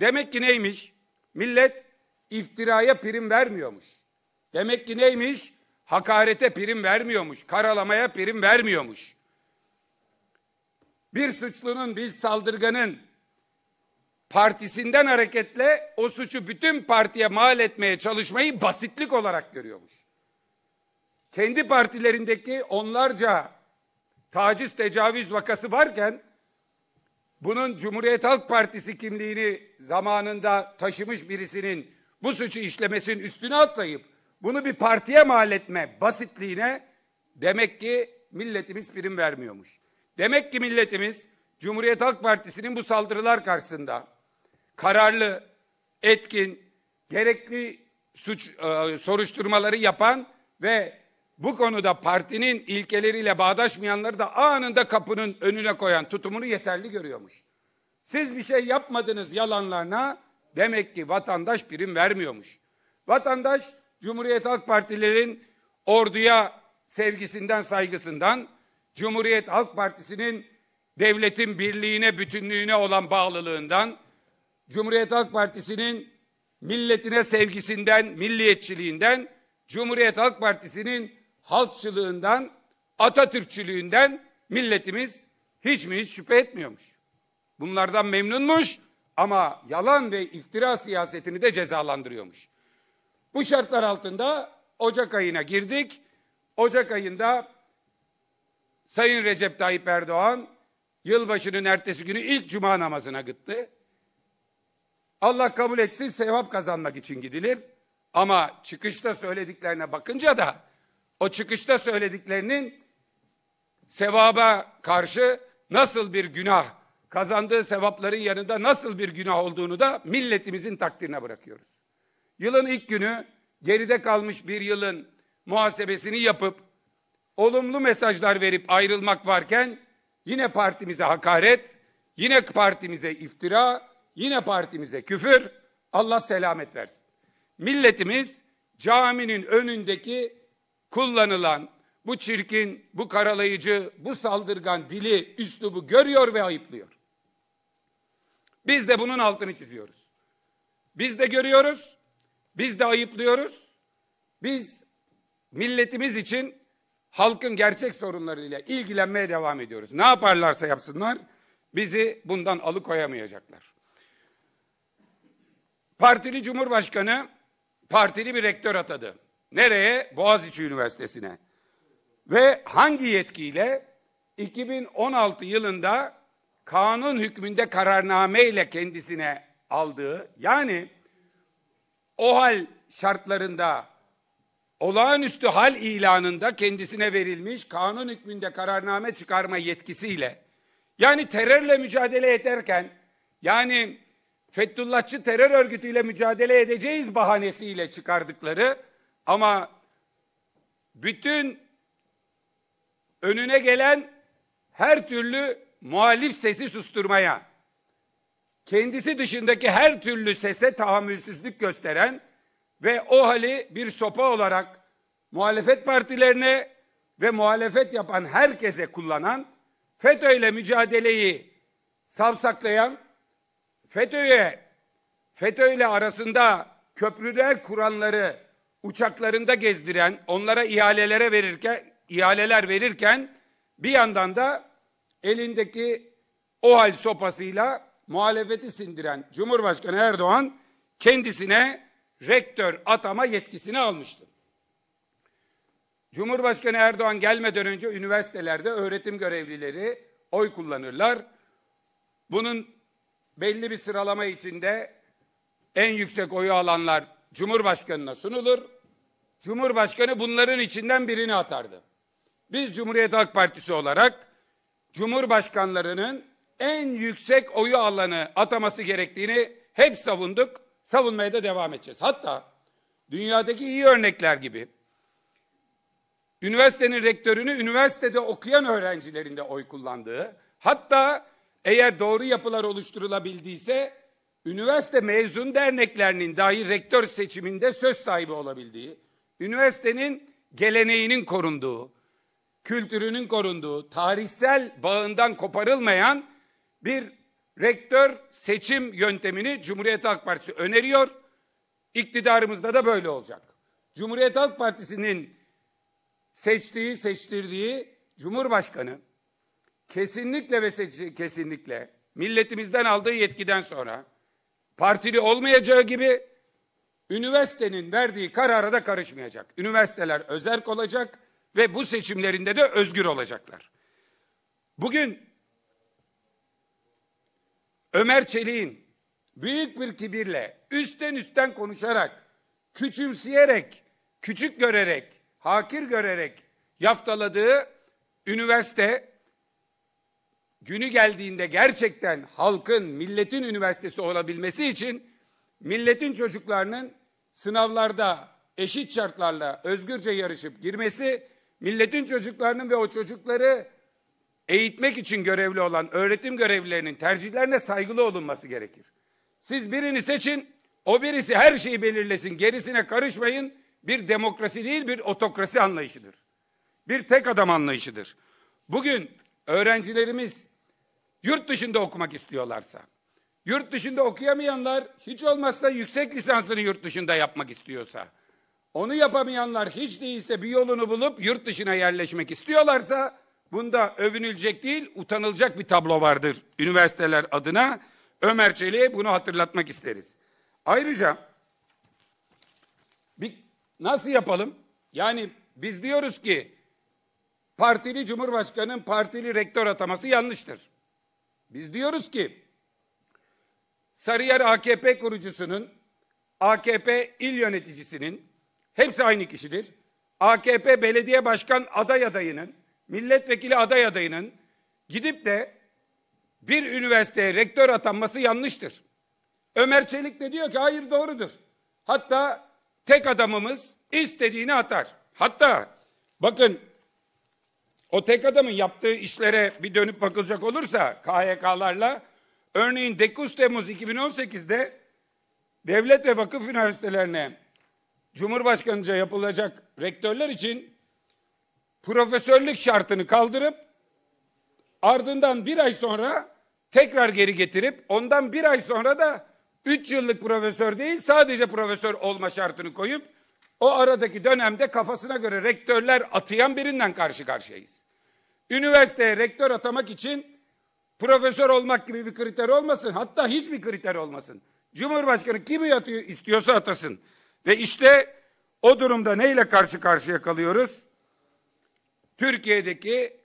Demek ki neymiş? Millet iftiraya prim vermiyormuş. Demek ki neymiş? Hakarete prim vermiyormuş. Karalamaya prim vermiyormuş. Bir suçlunun, bir saldırganın partisinden hareketle o suçu bütün partiye mal etmeye çalışmayı basitlik olarak görüyormuş. Kendi partilerindeki onlarca taciz tecavüz vakası varken bunun Cumhuriyet Halk Partisi kimliğini zamanında taşımış birisinin bu suçu işlemesinin üstüne atlayıp bunu bir partiye mal etme basitliğine demek ki milletimiz prim vermiyormuş. Demek ki milletimiz Cumhuriyet Halk Partisi'nin bu saldırılar karşısında kararlı, etkin, gerekli suç e, soruşturmaları yapan ve bu konuda partinin ilkeleriyle bağdaşmayanları da anında kapının önüne koyan tutumunu yeterli görüyormuş. Siz bir şey yapmadınız yalanlarına demek ki vatandaş prim vermiyormuş. Vatandaş Cumhuriyet Halk Partilerin orduya sevgisinden saygısından, Cumhuriyet Halk Partisi'nin devletin birliğine, bütünlüğüne olan bağlılığından, Cumhuriyet Halk Partisi'nin milletine sevgisinden, milliyetçiliğinden, Cumhuriyet Halk Partisi'nin halkçılığından, Atatürkçülüğünden milletimiz hiç mi hiç şüphe etmiyormuş. Bunlardan memnunmuş ama yalan ve iftira siyasetini de cezalandırıyormuş. Bu şartlar altında Ocak ayına girdik. Ocak ayında Sayın Recep Tayyip Erdoğan yılbaşının ertesi günü ilk cuma namazına gitti. Allah kabul etsin sevap kazanmak için gidilir. Ama çıkışta söylediklerine bakınca da o çıkışta söylediklerinin sevaba karşı nasıl bir günah, kazandığı sevapların yanında nasıl bir günah olduğunu da milletimizin takdirine bırakıyoruz. Yılın ilk günü geride kalmış bir yılın muhasebesini yapıp olumlu mesajlar verip ayrılmak varken yine partimize hakaret, yine partimize iftira, yine partimize küfür. Allah selamet versin. Milletimiz caminin önündeki kullanılan bu çirkin, bu karalayıcı, bu saldırgan dili, üslubu görüyor ve ayıplıyor. Biz de bunun altını çiziyoruz. Biz de görüyoruz, biz de ayıplıyoruz. Biz milletimiz için halkın gerçek sorunlarıyla ilgilenmeye devam ediyoruz. Ne yaparlarsa yapsınlar bizi bundan alıkoyamayacaklar. Partili Cumhurbaşkanı partili bir rektör atadı. Nereye? Boğaziçi Üniversitesi'ne. Ve hangi yetkiyle? 2016 yılında kanun hükmünde kararname ile kendisine aldığı yani o hal şartlarında olağanüstü hal ilanında kendisine verilmiş kanun hükmünde kararname çıkarma yetkisiyle yani terörle mücadele ederken yani Fethullahçı terör örgütüyle mücadele edeceğiz bahanesiyle çıkardıkları ama bütün önüne gelen her türlü muhalif sesi susturmaya, kendisi dışındaki her türlü sese tahammülsüzlük gösteren ve o hali bir sopa olarak muhalefet partilerine ve muhalefet yapan herkese kullanan, FETÖ ile mücadeleyi savsaklayan, FETÖ'ye, FETÖ ile arasında köprüler kuranları uçaklarında gezdiren, onlara ihalelere verirken, ihaleler verirken bir yandan da elindeki o hal sopasıyla muhalefeti sindiren Cumhurbaşkanı Erdoğan kendisine rektör atama yetkisini almıştı. Cumhurbaşkanı Erdoğan gelmeden önce üniversitelerde öğretim görevlileri oy kullanırlar. Bunun belli bir sıralama içinde en yüksek oyu alanlar Cumhurbaşkanına sunulur. Cumhurbaşkanı bunların içinden birini atardı. Biz Cumhuriyet Halk Partisi olarak Cumhurbaşkanlarının en yüksek oyu alanı ataması gerektiğini hep savunduk. Savunmaya da devam edeceğiz. Hatta dünyadaki iyi örnekler gibi üniversitenin rektörünü üniversitede okuyan öğrencilerin de oy kullandığı, hatta eğer doğru yapılar oluşturulabildiyse üniversite mezun derneklerinin dahi rektör seçiminde söz sahibi olabildiği, üniversitenin geleneğinin korunduğu, kültürünün korunduğu, tarihsel bağından koparılmayan bir rektör seçim yöntemini Cumhuriyet Halk Partisi öneriyor. İktidarımızda da böyle olacak. Cumhuriyet Halk Partisi'nin seçtiği, seçtirdiği Cumhurbaşkanı kesinlikle ve kesinlikle milletimizden aldığı yetkiden sonra partili olmayacağı gibi üniversitenin verdiği karara da karışmayacak. Üniversiteler özerk olacak ve bu seçimlerinde de özgür olacaklar. Bugün Ömer Çelik'in büyük bir kibirle üstten üstten konuşarak, küçümseyerek, küçük görerek, hakir görerek yaftaladığı üniversite günü geldiğinde gerçekten halkın, milletin üniversitesi olabilmesi için milletin çocuklarının sınavlarda eşit şartlarla özgürce yarışıp girmesi, milletin çocuklarının ve o çocukları eğitmek için görevli olan öğretim görevlilerinin tercihlerine saygılı olunması gerekir. Siz birini seçin, o birisi her şeyi belirlesin, gerisine karışmayın. Bir demokrasi değil, bir otokrasi anlayışıdır. Bir tek adam anlayışıdır. Bugün öğrencilerimiz yurt dışında okumak istiyorlarsa, Yurt dışında okuyamayanlar hiç olmazsa yüksek lisansını yurt dışında yapmak istiyorsa, onu yapamayanlar hiç değilse bir yolunu bulup yurt dışına yerleşmek istiyorlarsa bunda övünülecek değil, utanılacak bir tablo vardır üniversiteler adına. Ömer Çelik'e bunu hatırlatmak isteriz. Ayrıca bir, nasıl yapalım? Yani biz diyoruz ki partili cumhurbaşkanının partili rektör ataması yanlıştır. Biz diyoruz ki Sarıyer AKP kurucusunun, AKP il yöneticisinin hepsi aynı kişidir. AKP belediye başkan aday adayının, milletvekili aday adayının gidip de bir üniversiteye rektör atanması yanlıştır. Ömer Çelik de diyor ki hayır doğrudur. Hatta tek adamımız istediğini atar. Hatta bakın o tek adamın yaptığı işlere bir dönüp bakılacak olursa KHK'larla Örneğin 9 Temmuz 2018'de devlet ve vakıf üniversitelerine Cumhurbaşkanıca yapılacak rektörler için profesörlük şartını kaldırıp ardından bir ay sonra tekrar geri getirip ondan bir ay sonra da üç yıllık profesör değil sadece profesör olma şartını koyup o aradaki dönemde kafasına göre rektörler atayan birinden karşı karşıyayız. Üniversiteye rektör atamak için Profesör olmak gibi bir kriter olmasın. Hatta hiçbir kriter olmasın. Cumhurbaşkanı kimi atıyor, istiyorsa atasın. Ve işte o durumda neyle karşı karşıya kalıyoruz? Türkiye'deki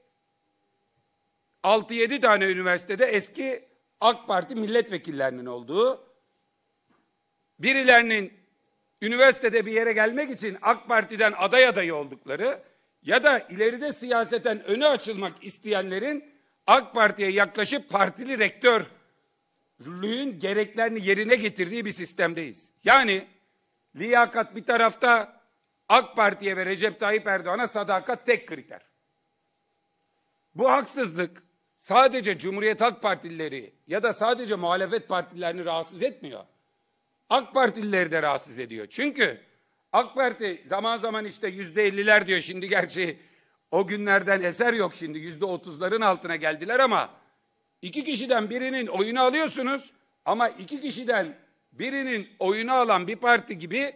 6-7 tane üniversitede eski AK Parti milletvekillerinin olduğu, birilerinin üniversitede bir yere gelmek için AK Parti'den aday adayı oldukları ya da ileride siyaseten önü açılmak isteyenlerin AK Parti'ye yaklaşıp partili rektörlüğün gereklerini yerine getirdiği bir sistemdeyiz. Yani liyakat bir tarafta AK Parti'ye ve Recep Tayyip Erdoğan'a sadakat tek kriter. Bu haksızlık sadece Cumhuriyet Halk Partilileri ya da sadece muhalefet partilerini rahatsız etmiyor. AK Partilileri de rahatsız ediyor. Çünkü AK Parti zaman zaman işte yüzde elliler diyor. Şimdi gerçi o günlerden eser yok şimdi. Yüzde otuzların altına geldiler ama iki kişiden birinin oyunu alıyorsunuz ama iki kişiden birinin oyunu alan bir parti gibi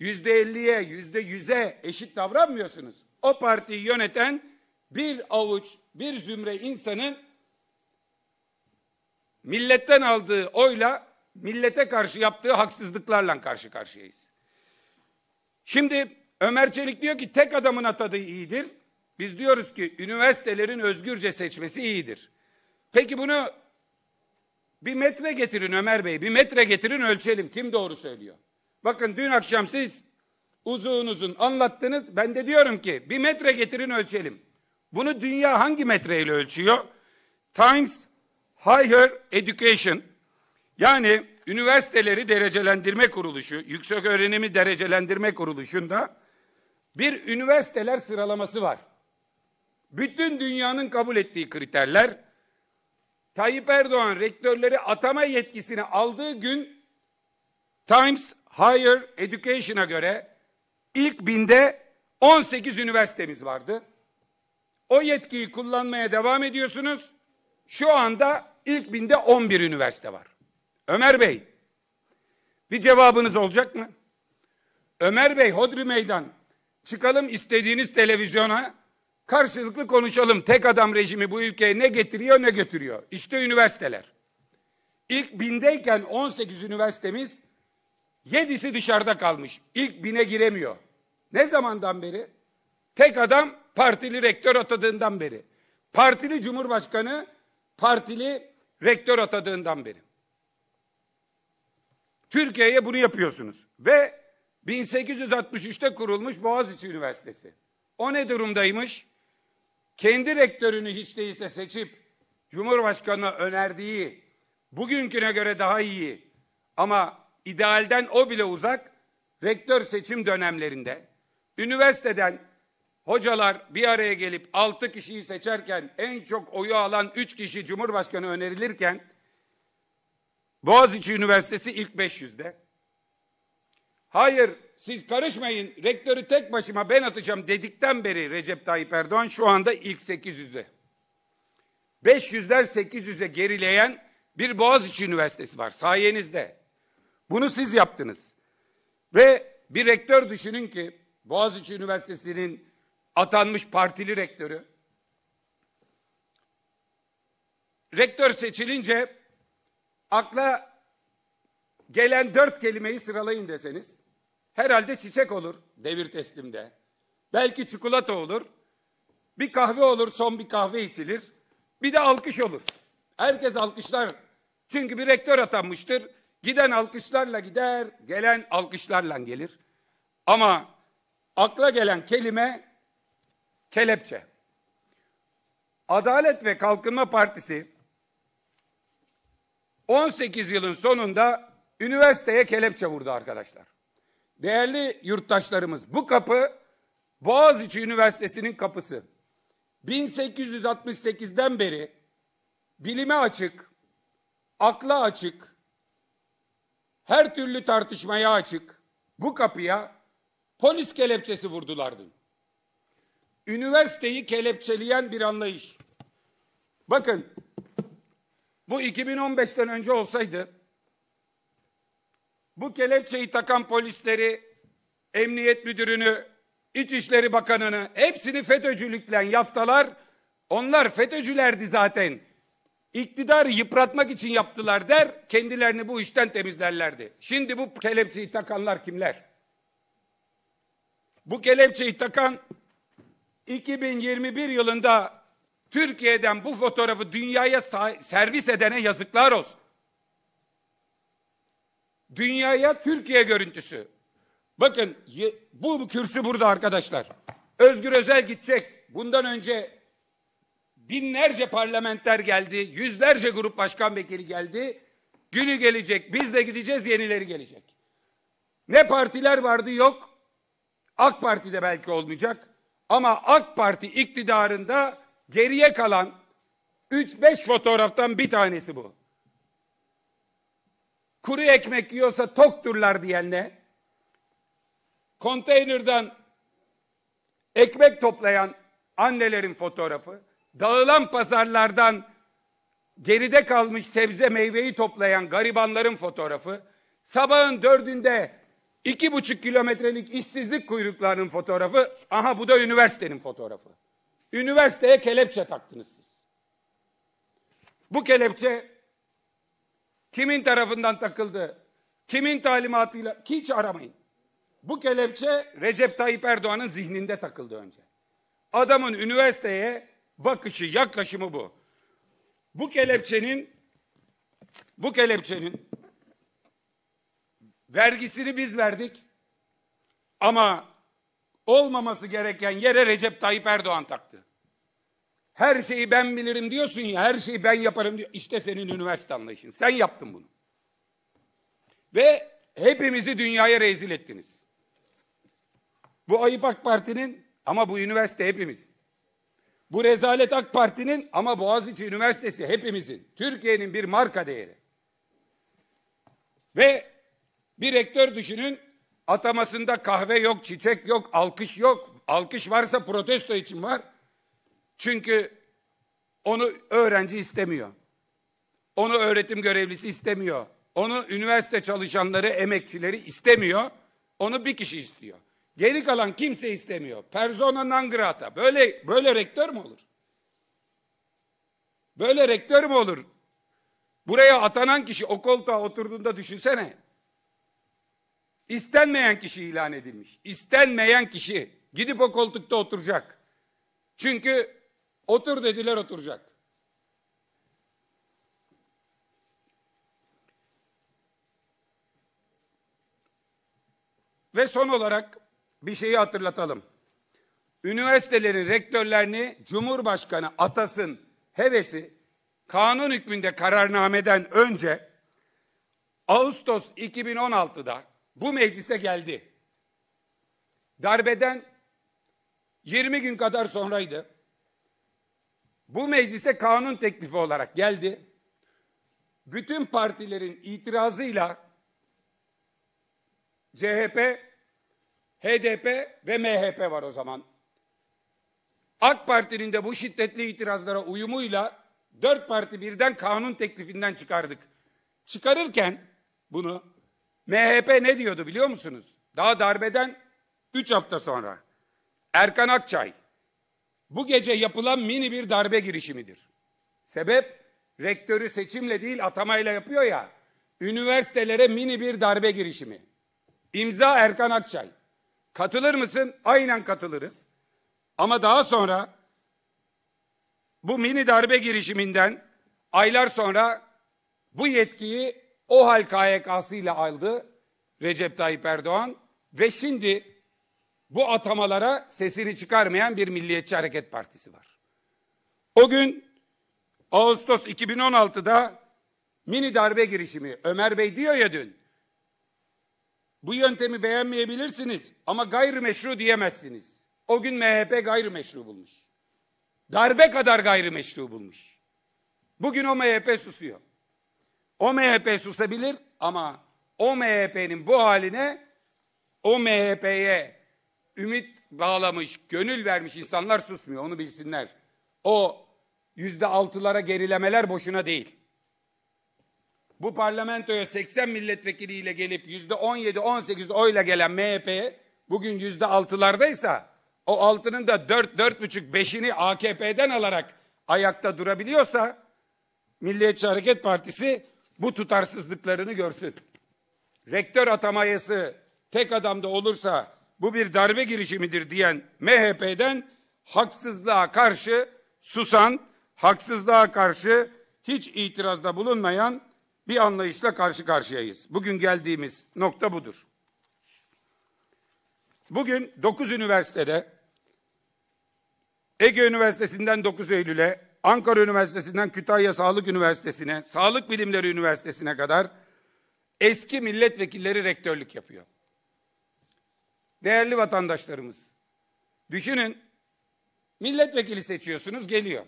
yüzde elliye, yüzde yüze eşit davranmıyorsunuz. O partiyi yöneten bir avuç, bir zümre insanın milletten aldığı oyla millete karşı yaptığı haksızlıklarla karşı karşıyayız. Şimdi Ömer Çelik diyor ki tek adamın atadığı iyidir. Biz diyoruz ki üniversitelerin özgürce seçmesi iyidir. Peki bunu bir metre getirin Ömer Bey, bir metre getirin ölçelim. Kim doğru söylüyor? Bakın dün akşam siz uzun uzun anlattınız. Ben de diyorum ki bir metre getirin ölçelim. Bunu dünya hangi metreyle ölçüyor? Times Higher Education yani üniversiteleri derecelendirme kuruluşu, yüksek öğrenimi derecelendirme kuruluşunda bir üniversiteler sıralaması var bütün dünyanın kabul ettiği kriterler Tayyip Erdoğan rektörleri atama yetkisini aldığı gün Times Higher Education'a göre ilk binde 18 üniversitemiz vardı. O yetkiyi kullanmaya devam ediyorsunuz. Şu anda ilk binde 11 üniversite var. Ömer Bey, bir cevabınız olacak mı? Ömer Bey, Hodri Meydan, çıkalım istediğiniz televizyona, Karşılıklı konuşalım. Tek adam rejimi bu ülkeye ne getiriyor ne götürüyor. İşte üniversiteler. İlk bindeyken 18 üniversitemiz 7'si dışarıda kalmış. İlk bine giremiyor. Ne zamandan beri? Tek adam partili rektör atadığından beri. Partili cumhurbaşkanı partili rektör atadığından beri. Türkiye'ye bunu yapıyorsunuz. Ve 1863'te kurulmuş Boğaziçi Üniversitesi. O ne durumdaymış? kendi rektörünü hiç değilse seçip Cumhurbaşkanı önerdiği bugünküne göre daha iyi ama idealden o bile uzak rektör seçim dönemlerinde üniversiteden hocalar bir araya gelip altı kişiyi seçerken en çok oyu alan üç kişi Cumhurbaşkanı önerilirken Boğaziçi Üniversitesi ilk 500'de. Hayır siz karışmayın rektörü tek başıma ben atacağım dedikten beri Recep Tayyip Erdoğan şu anda ilk 800'de. 500'den 800'e gerileyen bir Boğaziçi Üniversitesi var sayenizde. Bunu siz yaptınız. Ve bir rektör düşünün ki Boğaziçi Üniversitesi'nin atanmış partili rektörü. Rektör seçilince akla gelen dört kelimeyi sıralayın deseniz Herhalde çiçek olur devir teslimde. Belki çikolata olur. Bir kahve olur, son bir kahve içilir. Bir de alkış olur. Herkes alkışlar. Çünkü bir rektör atanmıştır. Giden alkışlarla gider, gelen alkışlarla gelir. Ama akla gelen kelime kelepçe. Adalet ve Kalkınma Partisi 18 yılın sonunda üniversiteye kelepçe vurdu arkadaşlar. Değerli yurttaşlarımız bu kapı Boğaziçi Üniversitesi'nin kapısı. 1868'den beri bilime açık, akla açık, her türlü tartışmaya açık bu kapıya polis kelepçesi vurdulardı. Üniversiteyi kelepçeleyen bir anlayış. Bakın bu 2015'ten önce olsaydı bu kelepçeyi takan polisleri, emniyet müdürünü, İçişleri Bakanı'nı hepsini FETÖ'cülükle yaftalar. Onlar FETÖ'cülerdi zaten. İktidarı yıpratmak için yaptılar der, kendilerini bu işten temizlerlerdi. Şimdi bu kelepçeyi takanlar kimler? Bu kelepçeyi takan 2021 yılında Türkiye'den bu fotoğrafı dünyaya servis edene yazıklar olsun. Dünyaya Türkiye görüntüsü. Bakın bu kürsü burada arkadaşlar. Özgür Özel gidecek. Bundan önce binlerce parlamenter geldi. Yüzlerce grup başkan vekili geldi. Günü gelecek. Biz de gideceğiz. Yenileri gelecek. Ne partiler vardı yok. AK Parti de belki olmayacak. Ama AK Parti iktidarında geriye kalan 3-5 fotoğraftan bir tanesi bu kuru ekmek yiyorsa tokturlar diyenle konteynerden ekmek toplayan annelerin fotoğrafı, dağılan pazarlardan geride kalmış sebze meyveyi toplayan garibanların fotoğrafı, sabahın dördünde iki buçuk kilometrelik işsizlik kuyruklarının fotoğrafı, aha bu da üniversitenin fotoğrafı. Üniversiteye kelepçe taktınız siz. Bu kelepçe Kimin tarafından takıldı? Kimin talimatıyla? Hiç aramayın. Bu kelepçe Recep Tayyip Erdoğan'ın zihninde takıldı önce. Adamın üniversiteye bakışı, yaklaşımı bu. Bu kelepçenin bu kelepçenin vergisini biz verdik ama olmaması gereken yere Recep Tayyip Erdoğan taktı. Her şeyi ben bilirim diyorsun ya, her şeyi ben yaparım diyor. İşte senin üniversite anlayışın. Sen yaptın bunu. Ve hepimizi dünyaya rezil ettiniz. Bu ayıp AK Parti'nin ama bu üniversite hepimiz. Bu rezalet AK Parti'nin ama Boğaziçi Üniversitesi hepimizin. Türkiye'nin bir marka değeri. Ve bir rektör düşünün atamasında kahve yok, çiçek yok, alkış yok. Alkış varsa protesto için var. Çünkü onu öğrenci istemiyor. Onu öğretim görevlisi istemiyor. Onu üniversite çalışanları, emekçileri istemiyor. Onu bir kişi istiyor. Geri kalan kimse istemiyor. Persona non grata. Böyle, böyle rektör mü olur? Böyle rektör mü olur? Buraya atanan kişi o koltuğa oturduğunda düşünsene. İstenmeyen kişi ilan edilmiş. İstenmeyen kişi gidip o koltukta oturacak. Çünkü Otur dediler oturacak. Ve son olarak bir şeyi hatırlatalım. Üniversitelerin rektörlerini Cumhurbaşkanı Atas'ın hevesi kanun hükmünde kararnameden önce Ağustos 2016'da bu meclise geldi. Darbeden 20 gün kadar sonraydı. Bu meclise kanun teklifi olarak geldi. Bütün partilerin itirazıyla CHP, HDP ve MHP var o zaman. AK Parti'nin de bu şiddetli itirazlara uyumuyla dört parti birden kanun teklifinden çıkardık. Çıkarırken bunu MHP ne diyordu biliyor musunuz? Daha darbeden üç hafta sonra Erkan Akçay, bu gece yapılan mini bir darbe girişimidir. Sebep rektörü seçimle değil atamayla yapıyor ya. Üniversitelere mini bir darbe girişimi. İmza Erkan Akçay. Katılır mısın? Aynen katılırız. Ama daha sonra bu mini darbe girişiminden aylar sonra bu yetkiyi OHAL KYK'sı ile aldı Recep Tayyip Erdoğan ve şimdi bu atamalara sesini çıkarmayan bir Milliyetçi Hareket Partisi var. O gün Ağustos 2016'da mini darbe girişimi Ömer Bey diyor ya dün. Bu yöntemi beğenmeyebilirsiniz ama gayrimeşru diyemezsiniz. O gün MHP gayrimeşru bulmuş. Darbe kadar gayrimeşru bulmuş. Bugün o MHP susuyor. O MHP susabilir ama o MHP'nin bu haline o MHP'ye ümit bağlamış, gönül vermiş insanlar susmuyor. Onu bilsinler. O yüzde altılara gerilemeler boşuna değil. Bu parlamentoya 80 milletvekiliyle gelip yüzde 17-18 oyla gelen MHP bugün yüzde altılardaysa o altının da 4 dört buçuk beşini AKP'den alarak ayakta durabiliyorsa Milliyetçi Hareket Partisi bu tutarsızlıklarını görsün. Rektör atamayası tek adamda olursa bu bir darbe girişimidir diyen MHP'den haksızlığa karşı susan, haksızlığa karşı hiç itirazda bulunmayan bir anlayışla karşı karşıyayız. Bugün geldiğimiz nokta budur. Bugün 9 üniversitede Ege Üniversitesi'nden 9 Eylül'e, Ankara Üniversitesi'nden Kütahya Sağlık Üniversitesi'ne, Sağlık Bilimleri Üniversitesi'ne kadar eski milletvekilleri rektörlük yapıyor. Değerli vatandaşlarımız, düşünün milletvekili seçiyorsunuz geliyor.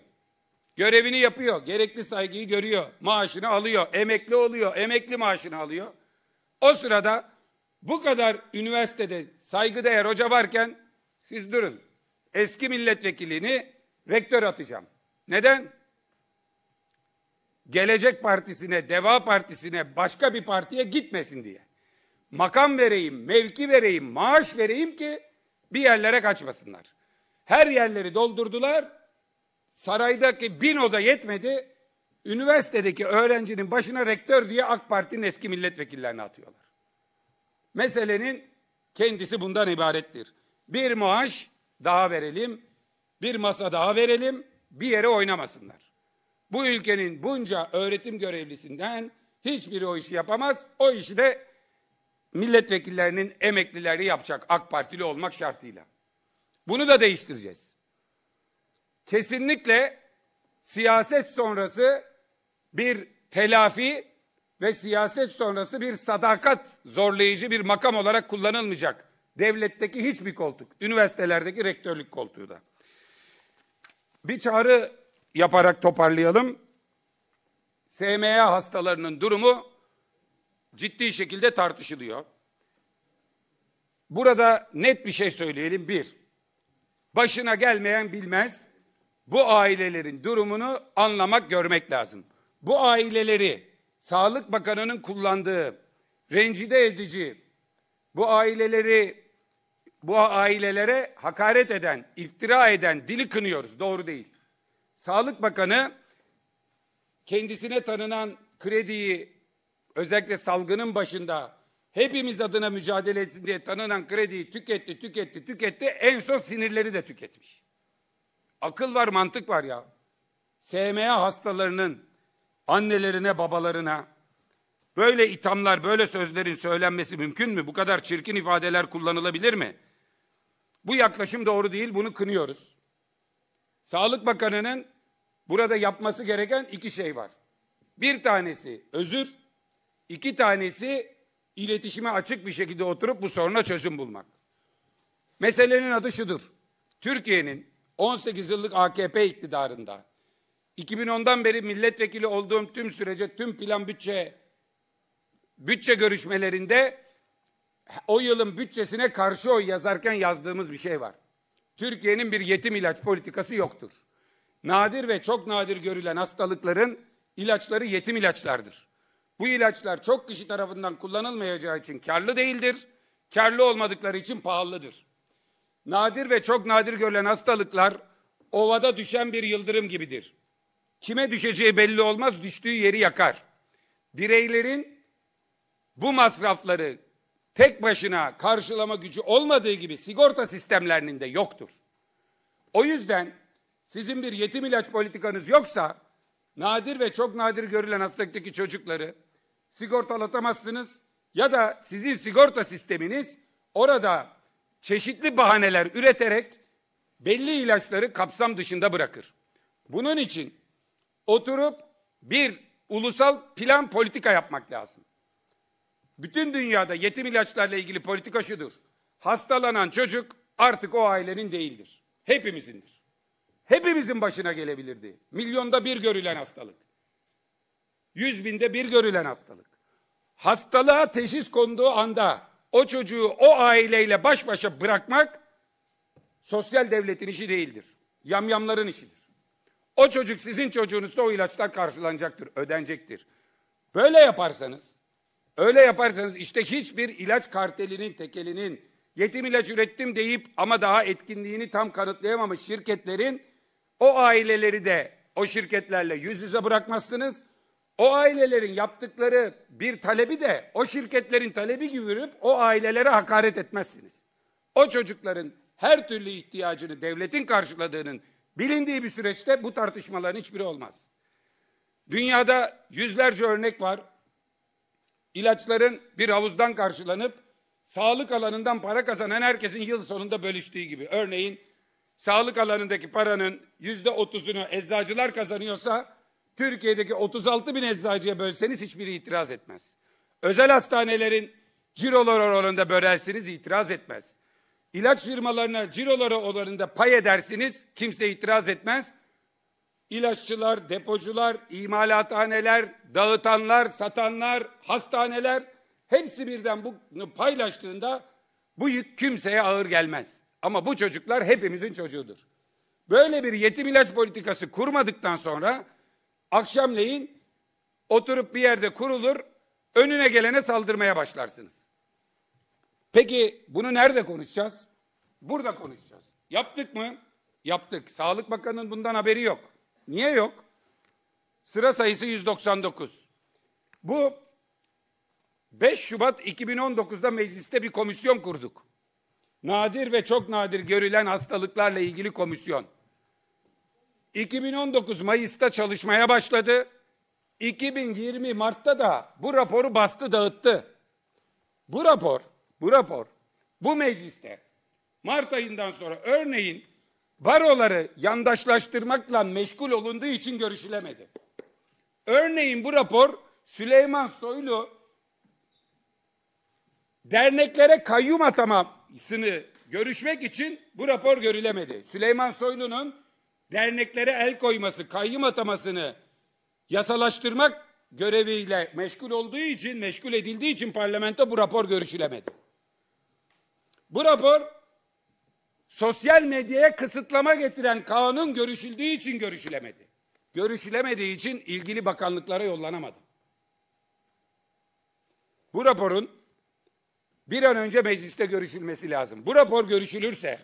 Görevini yapıyor, gerekli saygıyı görüyor, maaşını alıyor, emekli oluyor, emekli maaşını alıyor. O sırada bu kadar üniversitede saygıdeğer hoca varken siz durun. Eski milletvekilini rektör atacağım. Neden? Gelecek Partisi'ne, Deva Partisi'ne, başka bir partiye gitmesin diye makam vereyim, mevki vereyim, maaş vereyim ki bir yerlere kaçmasınlar. Her yerleri doldurdular. Saraydaki bin oda yetmedi. Üniversitedeki öğrencinin başına rektör diye AK Parti'nin eski milletvekillerini atıyorlar. Meselenin kendisi bundan ibarettir. Bir maaş daha verelim, bir masa daha verelim, bir yere oynamasınlar. Bu ülkenin bunca öğretim görevlisinden hiçbiri o işi yapamaz, o işi de milletvekillerinin emeklileri yapacak AK Partili olmak şartıyla. Bunu da değiştireceğiz. Kesinlikle siyaset sonrası bir telafi ve siyaset sonrası bir sadakat zorlayıcı bir makam olarak kullanılmayacak. Devletteki hiçbir koltuk, üniversitelerdeki rektörlük koltuğu da. Bir çağrı yaparak toparlayalım. SMA hastalarının durumu ciddi şekilde tartışılıyor. Burada net bir şey söyleyelim. Bir, başına gelmeyen bilmez. Bu ailelerin durumunu anlamak, görmek lazım. Bu aileleri Sağlık Bakanı'nın kullandığı rencide edici, bu aileleri bu ailelere hakaret eden, iftira eden dili kınıyoruz. Doğru değil. Sağlık Bakanı kendisine tanınan krediyi özellikle salgının başında hepimiz adına mücadele etsin diye tanınan krediyi tüketti, tüketti, tüketti. En son sinirleri de tüketmiş. Akıl var, mantık var ya. SMA hastalarının annelerine, babalarına böyle ithamlar, böyle sözlerin söylenmesi mümkün mü? Bu kadar çirkin ifadeler kullanılabilir mi? Bu yaklaşım doğru değil, bunu kınıyoruz. Sağlık Bakanı'nın burada yapması gereken iki şey var. Bir tanesi özür, İki tanesi iletişime açık bir şekilde oturup bu soruna çözüm bulmak. Meselenin adı şudur. Türkiye'nin 18 yıllık AKP iktidarında 2010'dan beri milletvekili olduğum tüm sürece tüm plan bütçe bütçe görüşmelerinde o yılın bütçesine karşı oy yazarken yazdığımız bir şey var. Türkiye'nin bir yetim ilaç politikası yoktur. Nadir ve çok nadir görülen hastalıkların ilaçları yetim ilaçlardır. Bu ilaçlar çok kişi tarafından kullanılmayacağı için karlı değildir. Karlı olmadıkları için pahalıdır. Nadir ve çok nadir görülen hastalıklar ovada düşen bir yıldırım gibidir. Kime düşeceği belli olmaz, düştüğü yeri yakar. Bireylerin bu masrafları tek başına karşılama gücü olmadığı gibi sigorta sistemlerinin de yoktur. O yüzden sizin bir yetim ilaç politikanız yoksa nadir ve çok nadir görülen hastalıktaki çocukları sigortalatamazsınız ya da sizin sigorta sisteminiz orada çeşitli bahaneler üreterek belli ilaçları kapsam dışında bırakır. Bunun için oturup bir ulusal plan politika yapmak lazım. Bütün dünyada yetim ilaçlarla ilgili politika şudur. Hastalanan çocuk artık o ailenin değildir. Hepimizindir. Hepimizin başına gelebilirdi. Milyonda bir görülen hastalık. Yüz binde bir görülen hastalık. Hastalığa teşhis konduğu anda o çocuğu o aileyle baş başa bırakmak sosyal devletin işi değildir. Yamyamların işidir. O çocuk sizin çocuğunuzsa o ilaçlar karşılanacaktır, ödenecektir. Böyle yaparsanız, öyle yaparsanız işte hiçbir ilaç kartelinin, tekelinin, yetim ilaç ürettim deyip ama daha etkinliğini tam kanıtlayamamış şirketlerin o aileleri de o şirketlerle yüz yüze bırakmazsınız o ailelerin yaptıkları bir talebi de o şirketlerin talebi gibi görüp o ailelere hakaret etmezsiniz. O çocukların her türlü ihtiyacını devletin karşıladığının bilindiği bir süreçte bu tartışmaların hiçbiri olmaz. Dünyada yüzlerce örnek var. İlaçların bir havuzdan karşılanıp sağlık alanından para kazanan herkesin yıl sonunda bölüştüğü gibi. Örneğin sağlık alanındaki paranın yüzde otuzunu eczacılar kazanıyorsa Türkiye'deki 36 bin eczacıya bölseniz hiçbiri itiraz etmez. Özel hastanelerin cirolar oranında bölersiniz itiraz etmez. İlaç firmalarına ciroları oranında pay edersiniz kimse itiraz etmez. İlaççılar, depocular, imalathaneler, dağıtanlar, satanlar, hastaneler hepsi birden bunu paylaştığında bu yük kimseye ağır gelmez. Ama bu çocuklar hepimizin çocuğudur. Böyle bir yetim ilaç politikası kurmadıktan sonra akşamleyin oturup bir yerde kurulur, önüne gelene saldırmaya başlarsınız. Peki bunu nerede konuşacağız? Burada konuşacağız. Yaptık mı? Yaptık. Sağlık Bakanı'nın bundan haberi yok. Niye yok? Sıra sayısı 199. Bu 5 Şubat 2019'da mecliste bir komisyon kurduk. Nadir ve çok nadir görülen hastalıklarla ilgili komisyon. 2019 Mayıs'ta çalışmaya başladı. 2020 Mart'ta da bu raporu bastı dağıttı. Bu rapor, bu rapor bu mecliste Mart ayından sonra örneğin baroları yandaşlaştırmakla meşgul olunduğu için görüşülemedi. Örneğin bu rapor Süleyman Soylu derneklere kayyum atamasını görüşmek için bu rapor görülemedi. Süleyman Soylu'nun derneklere el koyması, kayyum atamasını yasalaştırmak göreviyle meşgul olduğu için, meşgul edildiği için parlamento bu rapor görüşülemedi. Bu rapor sosyal medyaya kısıtlama getiren kanun görüşüldüğü için görüşülemedi. Görüşülemediği için ilgili bakanlıklara yollanamadı. Bu raporun bir an önce mecliste görüşülmesi lazım. Bu rapor görüşülürse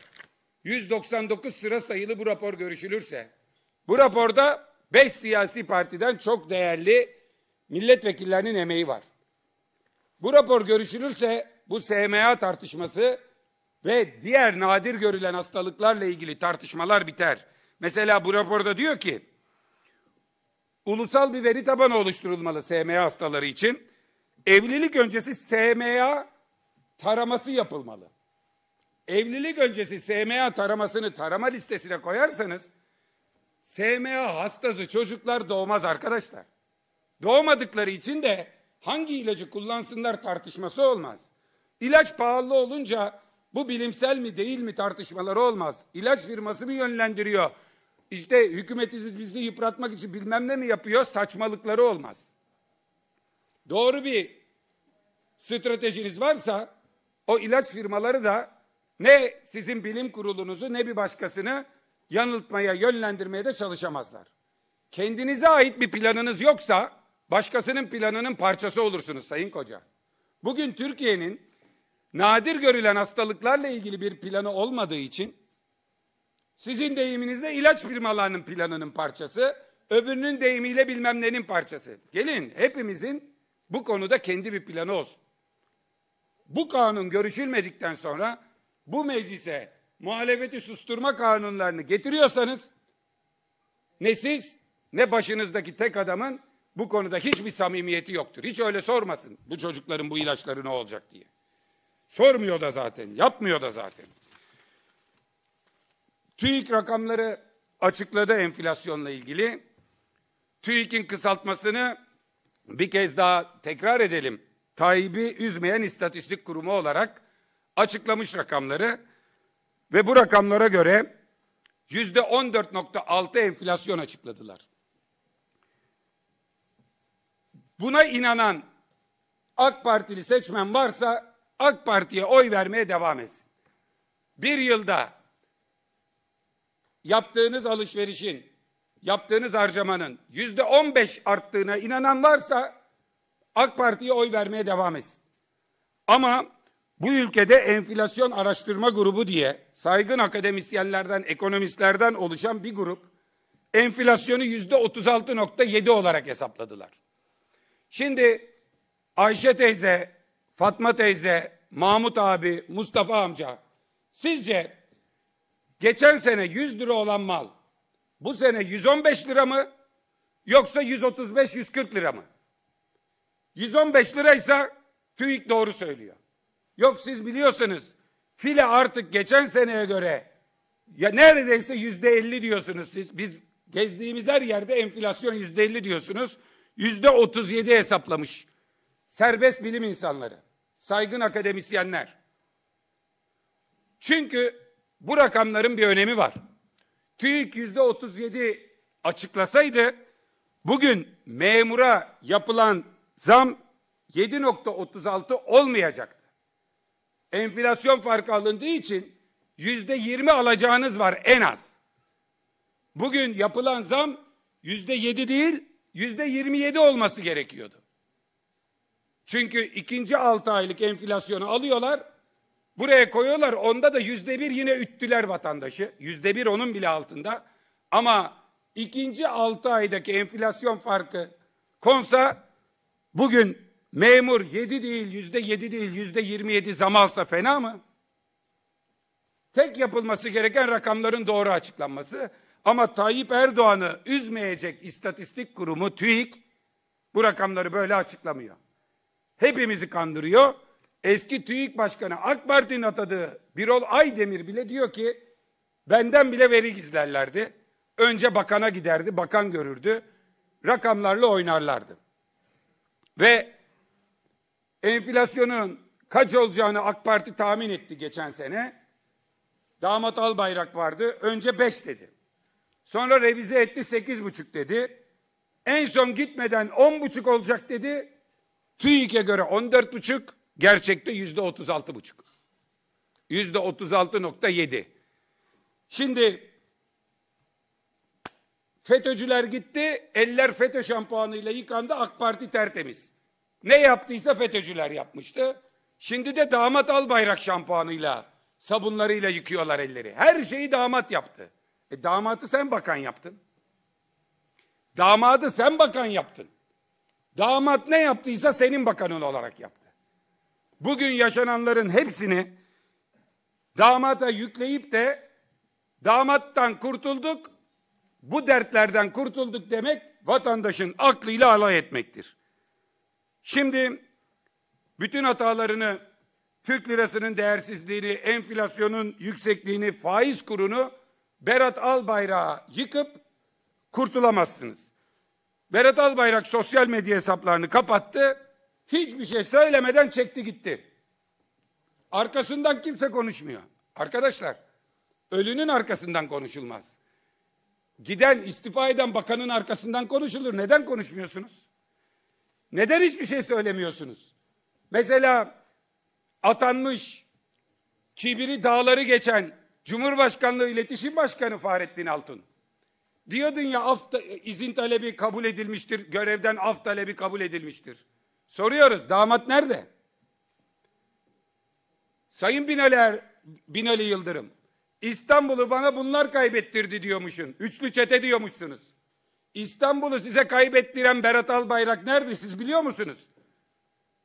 199 sıra sayılı bu rapor görüşülürse bu raporda 5 siyasi partiden çok değerli milletvekillerinin emeği var. Bu rapor görüşülürse bu SMA tartışması ve diğer nadir görülen hastalıklarla ilgili tartışmalar biter. Mesela bu raporda diyor ki ulusal bir veri tabanı oluşturulmalı SMA hastaları için. Evlilik öncesi SMA taraması yapılmalı. Evlilik öncesi SMA taramasını tarama listesine koyarsanız SMA hastası çocuklar doğmaz arkadaşlar. Doğmadıkları için de hangi ilacı kullansınlar tartışması olmaz. İlaç pahalı olunca bu bilimsel mi değil mi tartışmaları olmaz. İlaç firması mı yönlendiriyor? İşte hükümetiz bizi yıpratmak için bilmem ne mi yapıyor saçmalıkları olmaz. Doğru bir stratejiniz varsa o ilaç firmaları da ne sizin bilim kurulunuzu ne bir başkasını yanıltmaya, yönlendirmeye de çalışamazlar. Kendinize ait bir planınız yoksa başkasının planının parçası olursunuz Sayın Koca. Bugün Türkiye'nin nadir görülen hastalıklarla ilgili bir planı olmadığı için sizin deyiminizle ilaç firmalarının planının parçası, öbürünün deyimiyle bilmem nenin parçası. Gelin hepimizin bu konuda kendi bir planı olsun. Bu kanun görüşülmedikten sonra bu meclise muhalefeti susturma kanunlarını getiriyorsanız ne siz ne başınızdaki tek adamın bu konuda hiçbir samimiyeti yoktur. Hiç öyle sormasın bu çocukların bu ilaçları ne olacak diye. Sormuyor da zaten, yapmıyor da zaten. TÜİK rakamları açıkladı enflasyonla ilgili. TÜİK'in kısaltmasını bir kez daha tekrar edelim. Tayyip'i üzmeyen istatistik kurumu olarak açıklamış rakamları ve bu rakamlara göre yüzde 14.6 enflasyon açıkladılar. Buna inanan AK Partili seçmen varsa AK Parti'ye oy vermeye devam etsin. Bir yılda yaptığınız alışverişin, yaptığınız harcamanın yüzde 15 arttığına inanan varsa AK Parti'ye oy vermeye devam etsin. Ama bu ülkede enflasyon araştırma grubu diye saygın akademisyenlerden, ekonomistlerden oluşan bir grup enflasyonu yüzde 36.7 olarak hesapladılar. Şimdi Ayşe teyze, Fatma teyze, Mahmut abi, Mustafa amca sizce geçen sene 100 lira olan mal bu sene 115 lira mı yoksa 135-140 lira mı? 115 liraysa TÜİK doğru söylüyor. Yok siz biliyorsunuz file artık geçen seneye göre ya neredeyse yüzde elli diyorsunuz siz. Biz gezdiğimiz her yerde enflasyon yüzde elli diyorsunuz. Yüzde otuz yedi hesaplamış. Serbest bilim insanları, saygın akademisyenler. Çünkü bu rakamların bir önemi var. TÜİK yüzde otuz yedi açıklasaydı bugün memura yapılan zam 7.36 olmayacaktı enflasyon farkı alındığı için yüzde yirmi alacağınız var en az. Bugün yapılan zam yüzde yedi değil yüzde yirmi yedi olması gerekiyordu. Çünkü ikinci altı aylık enflasyonu alıyorlar. Buraya koyuyorlar. Onda da yüzde bir yine üttüler vatandaşı. Yüzde bir onun bile altında. Ama ikinci altı aydaki enflasyon farkı konsa bugün memur yedi değil, yüzde yedi değil, yüzde yirmi yedi zam alsa fena mı? Tek yapılması gereken rakamların doğru açıklanması. Ama Tayyip Erdoğan'ı üzmeyecek istatistik kurumu TÜİK bu rakamları böyle açıklamıyor. Hepimizi kandırıyor. Eski TÜİK Başkanı AK Parti'nin atadığı Birol Aydemir bile diyor ki benden bile veri gizlerlerdi. Önce bakana giderdi, bakan görürdü. Rakamlarla oynarlardı. Ve Enflasyonun kaç olacağını AK Parti tahmin etti geçen sene. Damat Albayrak vardı. Önce beş dedi. Sonra revize etti sekiz buçuk dedi. En son gitmeden on buçuk olacak dedi. TÜİK'e göre on dört buçuk gerçekte yüzde otuz altı buçuk Yüzde otuz altı nokta yedi Şimdi FETÖ'cüler gitti, eller FETÖ şampuanıyla yıkandı, AK Parti tertemiz. Ne yaptıysa FETÖ'cüler yapmıştı. Şimdi de damat al bayrak şampuanıyla, sabunlarıyla yıkıyorlar elleri. Her şeyi damat yaptı. E damatı sen bakan yaptın. Damadı sen bakan yaptın. Damat ne yaptıysa senin bakanın olarak yaptı. Bugün yaşananların hepsini damata yükleyip de damattan kurtulduk, bu dertlerden kurtulduk demek vatandaşın aklıyla alay etmektir. Şimdi bütün hatalarını, Türk lirasının değersizliğini, enflasyonun yüksekliğini, faiz kurunu Berat Albayrak'a yıkıp kurtulamazsınız. Berat Albayrak sosyal medya hesaplarını kapattı. Hiçbir şey söylemeden çekti gitti. Arkasından kimse konuşmuyor. Arkadaşlar, ölünün arkasından konuşulmaz. Giden, istifa eden bakanın arkasından konuşulur. Neden konuşmuyorsunuz? Neden hiçbir şey söylemiyorsunuz? Mesela atanmış, kibiri dağları geçen Cumhurbaşkanlığı İletişim Başkanı Fahrettin Altun. Diyordun ya af ta- izin talebi kabul edilmiştir, görevden af talebi kabul edilmiştir. Soruyoruz, damat nerede? Sayın Binali, er, Binali Yıldırım, İstanbul'u bana bunlar kaybettirdi diyormuşsun. Üçlü çete diyormuşsunuz. İstanbul'u size kaybettiren Berat Albayrak nerede siz biliyor musunuz?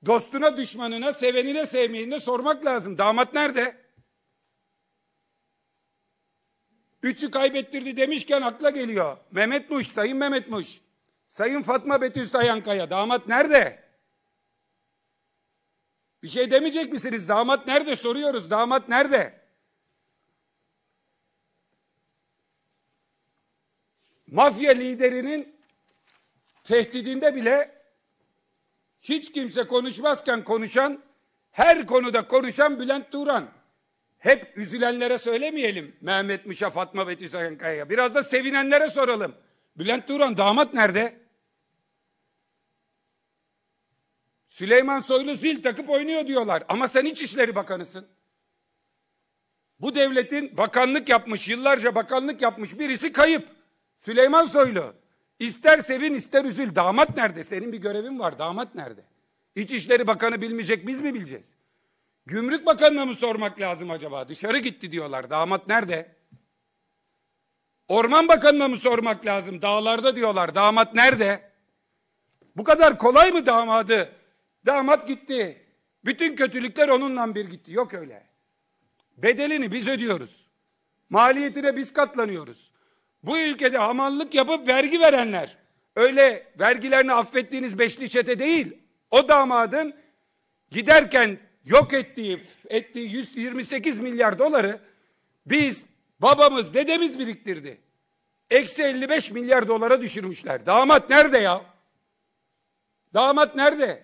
Dostuna, düşmanına, sevenine, sevmeyene sormak lazım. Damat nerede? Üçü kaybettirdi demişken akla geliyor. Mehmet Muş, Sayın Mehmet Muş. Sayın Fatma Betül Sayankaya. Damat nerede? Bir şey demeyecek misiniz? Damat nerede soruyoruz. Damat nerede? mafya liderinin tehdidinde bile hiç kimse konuşmazken konuşan, her konuda konuşan Bülent Turan. Hep üzülenlere söylemeyelim Mehmet Mişa, Fatma ve Betül Sakankaya. Biraz da sevinenlere soralım. Bülent Turan damat nerede? Süleyman Soylu zil takıp oynuyor diyorlar. Ama sen İçişleri Bakanısın. Bu devletin bakanlık yapmış, yıllarca bakanlık yapmış birisi kayıp. Süleyman Soylu ister sevin ister üzül damat nerede? Senin bir görevin var damat nerede? İçişleri Bakanı bilmeyecek biz mi bileceğiz? Gümrük Bakanı'na mı sormak lazım acaba? Dışarı gitti diyorlar damat nerede? Orman Bakanı'na mı sormak lazım? Dağlarda diyorlar damat nerede? Bu kadar kolay mı damadı? Damat gitti. Bütün kötülükler onunla bir gitti. Yok öyle. Bedelini biz ödüyoruz. Maliyetine biz katlanıyoruz. Bu ülkede hamallık yapıp vergi verenler. Öyle vergilerini affettiğiniz beşli çete değil. O damadın giderken yok ettiği, ettiği 128 milyar doları biz babamız dedemiz biriktirdi. Eksi 55 milyar dolara düşürmüşler. Damat nerede ya? Damat nerede?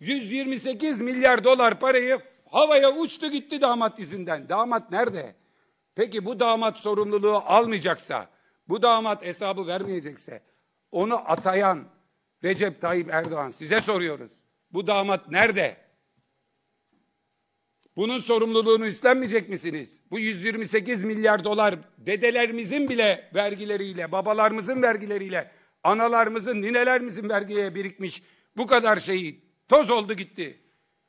128 milyar dolar parayı havaya uçtu gitti damat izinden. Damat nerede? Peki bu damat sorumluluğu almayacaksa bu damat hesabı vermeyecekse onu atayan Recep Tayyip Erdoğan size soruyoruz. Bu damat nerede? Bunun sorumluluğunu üstlenmeyecek misiniz? Bu 128 milyar dolar dedelerimizin bile vergileriyle, babalarımızın vergileriyle, analarımızın, ninelerimizin vergiye birikmiş bu kadar şeyi toz oldu gitti.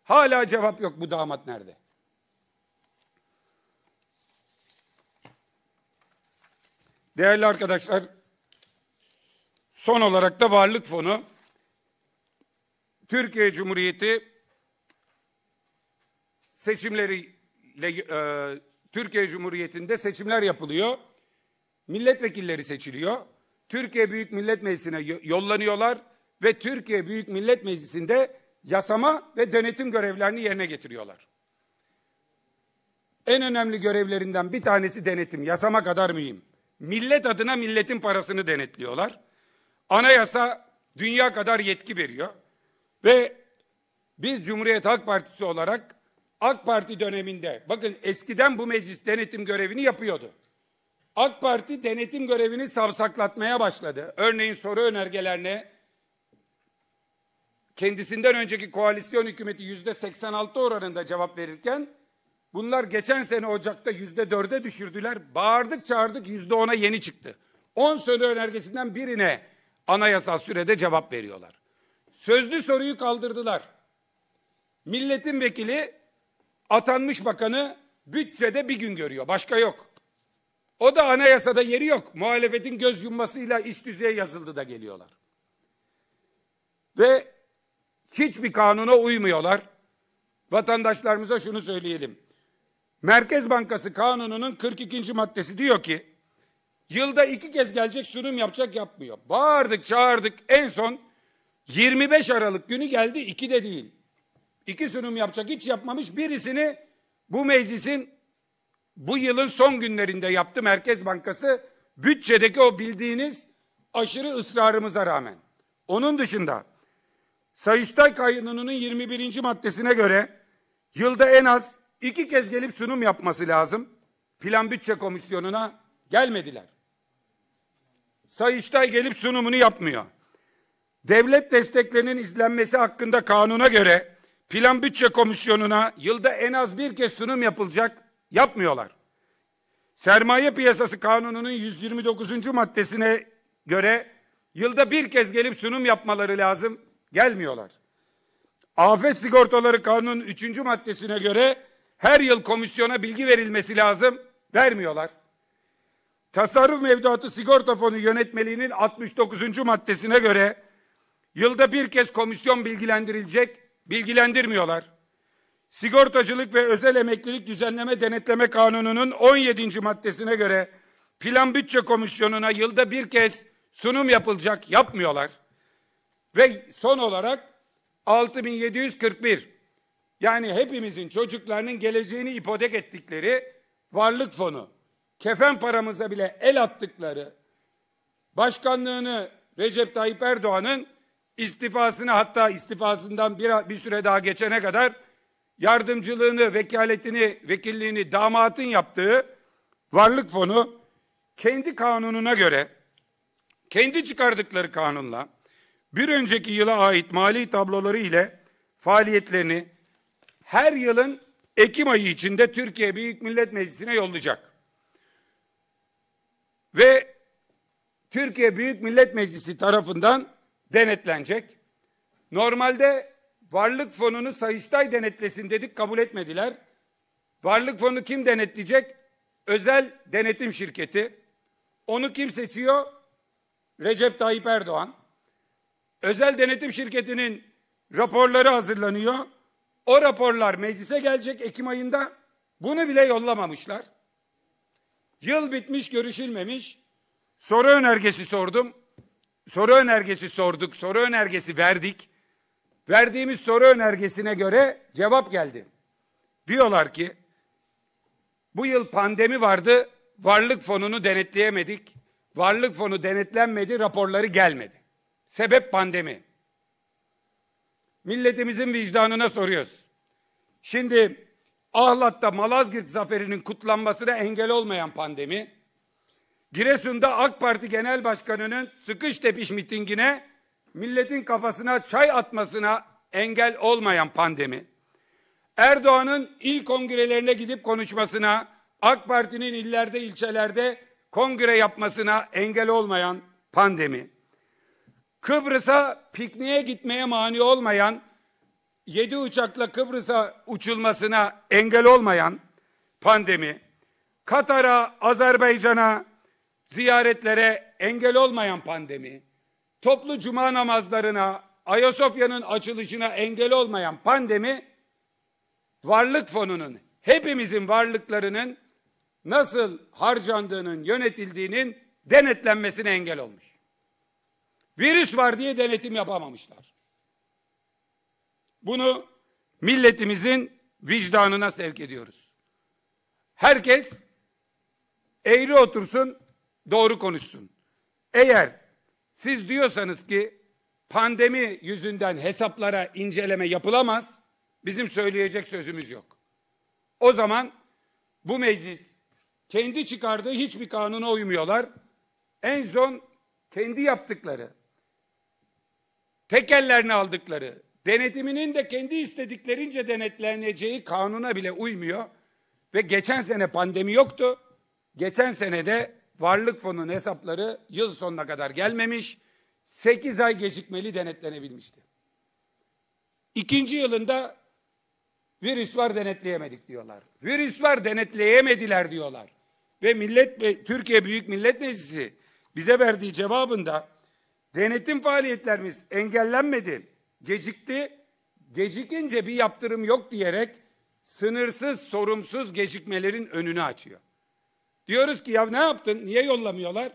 Hala cevap yok bu damat nerede? Değerli arkadaşlar, son olarak da Varlık Fonu. Türkiye Cumhuriyeti seçimleriyle e, Türkiye Cumhuriyeti'nde seçimler yapılıyor. Milletvekilleri seçiliyor. Türkiye Büyük Millet Meclisi'ne yollanıyorlar ve Türkiye Büyük Millet Meclisi'nde yasama ve denetim görevlerini yerine getiriyorlar. En önemli görevlerinden bir tanesi denetim. Yasama kadar mühim. Millet adına milletin parasını denetliyorlar. Anayasa dünya kadar yetki veriyor. Ve biz Cumhuriyet Halk Partisi olarak AK Parti döneminde bakın eskiden bu meclis denetim görevini yapıyordu. AK Parti denetim görevini savsaklatmaya başladı. Örneğin soru önergelerine kendisinden önceki koalisyon hükümeti yüzde 86 oranında cevap verirken Bunlar geçen sene Ocak'ta yüzde dörde düşürdüler. Bağırdık çağırdık yüzde ona yeni çıktı. On soru önergesinden birine anayasal sürede cevap veriyorlar. Sözlü soruyu kaldırdılar. Milletin vekili atanmış bakanı bütçede bir gün görüyor. Başka yok. O da anayasada yeri yok. Muhalefetin göz yummasıyla iç düzeye yazıldı da geliyorlar. Ve hiçbir kanuna uymuyorlar. Vatandaşlarımıza şunu söyleyelim. Merkez Bankası Kanunu'nun 42. maddesi diyor ki yılda iki kez gelecek sunum yapacak yapmıyor. Bağırdık çağırdık en son 25 Aralık günü geldi iki de değil. İki sunum yapacak hiç yapmamış birisini bu meclisin bu yılın son günlerinde yaptı Merkez Bankası bütçedeki o bildiğiniz aşırı ısrarımıza rağmen. Onun dışında Sayıştay Kanunu'nun 21. maddesine göre yılda en az iki kez gelip sunum yapması lazım. Plan Bütçe Komisyonu'na gelmediler. Sayıştay gelip sunumunu yapmıyor. Devlet desteklerinin izlenmesi hakkında kanuna göre Plan Bütçe Komisyonu'na yılda en az bir kez sunum yapılacak, yapmıyorlar. Sermaye Piyasası Kanunu'nun 129. maddesine göre yılda bir kez gelip sunum yapmaları lazım, gelmiyorlar. Afet Sigortaları Kanunu'nun 3. maddesine göre her yıl komisyona bilgi verilmesi lazım. Vermiyorlar. Tasarruf mevduatı sigorta fonu yönetmeliğinin 69. maddesine göre yılda bir kez komisyon bilgilendirilecek, bilgilendirmiyorlar. Sigortacılık ve özel emeklilik düzenleme denetleme kanununun 17. maddesine göre plan bütçe komisyonuna yılda bir kez sunum yapılacak, yapmıyorlar. Ve son olarak 6741 yani hepimizin çocuklarının geleceğini ipotek ettikleri varlık fonu, kefen paramıza bile el attıkları, başkanlığını Recep Tayyip Erdoğan'ın istifasını hatta istifasından bir, bir süre daha geçene kadar yardımcılığını, vekaletini, vekilliğini damatın yaptığı varlık fonu kendi kanununa göre kendi çıkardıkları kanunla bir önceki yıla ait mali tabloları ile faaliyetlerini her yılın Ekim ayı içinde Türkiye Büyük Millet Meclisi'ne yollayacak. Ve Türkiye Büyük Millet Meclisi tarafından denetlenecek. Normalde varlık fonunu Sayıştay denetlesin dedik kabul etmediler. Varlık fonu kim denetleyecek? Özel denetim şirketi. Onu kim seçiyor? Recep Tayyip Erdoğan. Özel denetim şirketinin raporları hazırlanıyor. O raporlar meclise gelecek Ekim ayında. Bunu bile yollamamışlar. Yıl bitmiş görüşülmemiş. Soru önergesi sordum. Soru önergesi sorduk. Soru önergesi verdik. Verdiğimiz soru önergesine göre cevap geldi. Diyorlar ki bu yıl pandemi vardı. Varlık fonunu denetleyemedik. Varlık fonu denetlenmedi, raporları gelmedi. Sebep pandemi milletimizin vicdanına soruyoruz. Şimdi Ahlat'ta Malazgirt zaferinin kutlanmasına engel olmayan pandemi, Giresun'da AK Parti Genel Başkanı'nın sıkış tepiş mitingine milletin kafasına çay atmasına engel olmayan pandemi, Erdoğan'ın il kongrelerine gidip konuşmasına, AK Parti'nin illerde ilçelerde kongre yapmasına engel olmayan pandemi, Kıbrıs'a pikniğe gitmeye mani olmayan, yedi uçakla Kıbrıs'a uçulmasına engel olmayan pandemi, Katar'a, Azerbaycan'a ziyaretlere engel olmayan pandemi, toplu cuma namazlarına, Ayasofya'nın açılışına engel olmayan pandemi, varlık fonunun, hepimizin varlıklarının nasıl harcandığının, yönetildiğinin denetlenmesine engel olmuş. Virüs var diye denetim yapamamışlar. Bunu milletimizin vicdanına sevk ediyoruz. Herkes eğri otursun, doğru konuşsun. Eğer siz diyorsanız ki pandemi yüzünden hesaplara inceleme yapılamaz, bizim söyleyecek sözümüz yok. O zaman bu meclis kendi çıkardığı hiçbir kanuna uymuyorlar. En son kendi yaptıkları tekellerini aldıkları, denetiminin de kendi istediklerince denetleneceği kanuna bile uymuyor. Ve geçen sene pandemi yoktu. Geçen sene de varlık fonunun hesapları yıl sonuna kadar gelmemiş. 8 ay gecikmeli denetlenebilmişti. İkinci yılında virüs var denetleyemedik diyorlar. Virüs var denetleyemediler diyorlar. Ve millet Türkiye Büyük Millet Meclisi bize verdiği cevabında Denetim faaliyetlerimiz engellenmedi, gecikti. Gecikince bir yaptırım yok diyerek sınırsız, sorumsuz gecikmelerin önünü açıyor. Diyoruz ki ya ne yaptın, niye yollamıyorlar?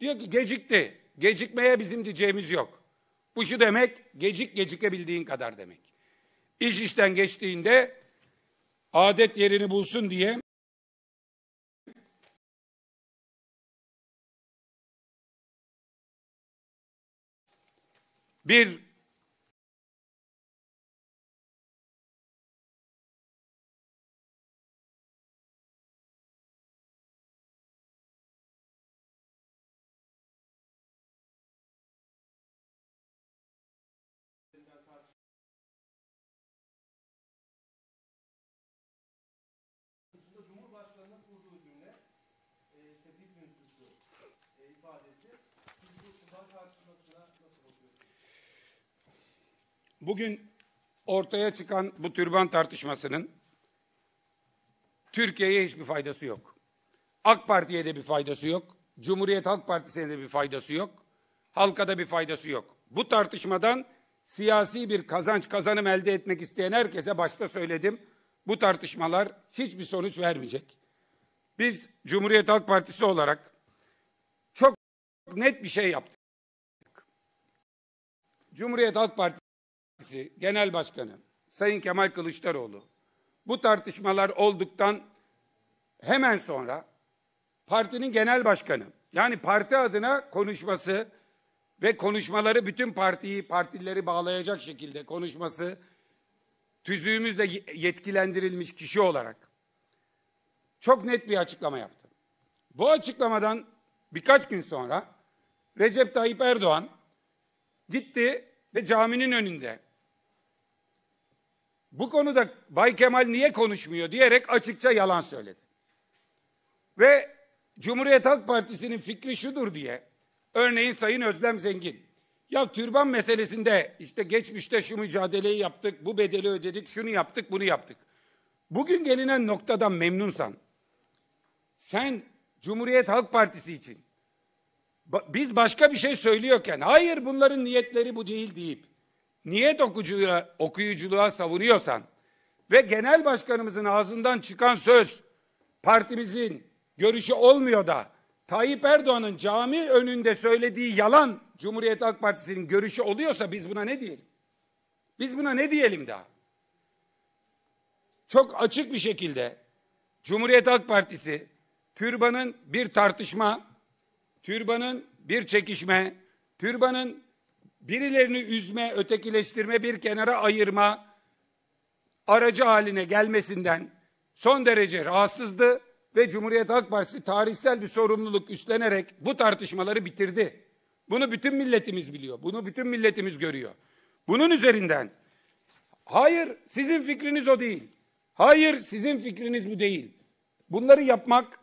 Diyor ki gecikti, gecikmeye bizim diyeceğimiz yok. Bu şu demek, gecik gecikebildiğin kadar demek. İş işten geçtiğinde adet yerini bulsun diye bir Cumhurbaşkanı'nın kurduğu cümle e, işte bir gün e, ifadesi bugün ortaya çıkan bu türban tartışmasının Türkiye'ye hiçbir faydası yok. AK Parti'ye de bir faydası yok. Cumhuriyet Halk Partisi'ne de bir faydası yok. Halka da bir faydası yok. Bu tartışmadan siyasi bir kazanç kazanım elde etmek isteyen herkese başta söyledim. Bu tartışmalar hiçbir sonuç vermeyecek. Biz Cumhuriyet Halk Partisi olarak çok net bir şey yaptık. Cumhuriyet Halk Partisi Partisi Genel Başkanı Sayın Kemal Kılıçdaroğlu bu tartışmalar olduktan hemen sonra partinin genel başkanı yani parti adına konuşması ve konuşmaları bütün partiyi partileri bağlayacak şekilde konuşması tüzüğümüzle yetkilendirilmiş kişi olarak çok net bir açıklama yaptı. Bu açıklamadan birkaç gün sonra Recep Tayyip Erdoğan gitti ve caminin önünde bu konuda Bay Kemal niye konuşmuyor diyerek açıkça yalan söyledi. Ve Cumhuriyet Halk Partisi'nin fikri şudur diye örneğin Sayın Özlem Zengin ya türban meselesinde işte geçmişte şu mücadeleyi yaptık, bu bedeli ödedik, şunu yaptık, bunu yaptık. Bugün gelinen noktadan memnunsan sen Cumhuriyet Halk Partisi için biz başka bir şey söylüyorken hayır bunların niyetleri bu değil deyip niyet okuyuculuğa, okuyuculuğa savunuyorsan ve genel başkanımızın ağzından çıkan söz partimizin görüşü olmuyor da Tayyip Erdoğan'ın cami önünde söylediği yalan Cumhuriyet Halk Partisi'nin görüşü oluyorsa biz buna ne diyelim? Biz buna ne diyelim daha? Çok açık bir şekilde Cumhuriyet Halk Partisi türbanın bir tartışma, türbanın bir çekişme, türbanın birilerini üzme, ötekileştirme, bir kenara ayırma aracı haline gelmesinden son derece rahatsızdı ve Cumhuriyet Halk Partisi tarihsel bir sorumluluk üstlenerek bu tartışmaları bitirdi. Bunu bütün milletimiz biliyor. Bunu bütün milletimiz görüyor. Bunun üzerinden hayır sizin fikriniz o değil. Hayır sizin fikriniz bu değil. Bunları yapmak